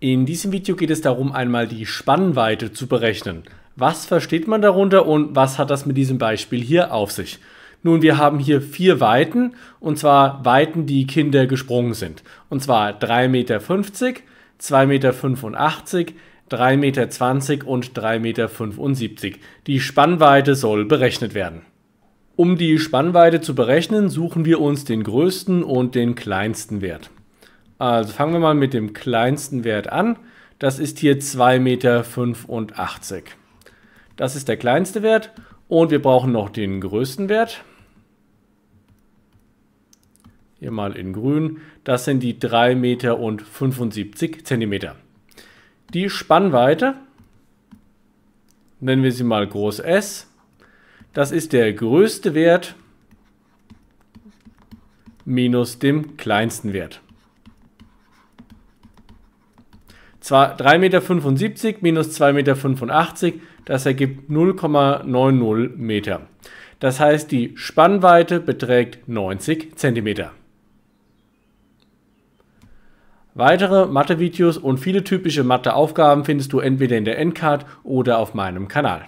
In diesem Video geht es darum, einmal die Spannweite zu berechnen. Was versteht man darunter und was hat das mit diesem Beispiel hier auf sich? Nun, wir haben hier vier Weiten, und zwar Weiten, die Kinder gesprungen sind. Und zwar 3,50 Meter, 2,85 Meter, 3,20 Meter und 3,75 Meter. Die Spannweite soll berechnet werden. Um die Spannweite zu berechnen, suchen wir uns den größten und den kleinsten Wert. Also fangen wir mal mit dem kleinsten Wert an. Das ist hier 2,85 Meter. Das ist der kleinste Wert und wir brauchen noch den größten Wert. Hier mal in grün. Das sind die 3,75 Meter. Die Spannweite, nennen wir sie mal groß S, das ist der größte Wert minus dem kleinsten Wert. Zwar 3,75 Meter minus 2,85 Meter, das ergibt 0,90 Meter. Das heißt, die Spannweite beträgt 90 cm. Weitere Mathe-Videos und viele typische Mathe-Aufgaben findest du entweder in der Endcard oder auf meinem Kanal.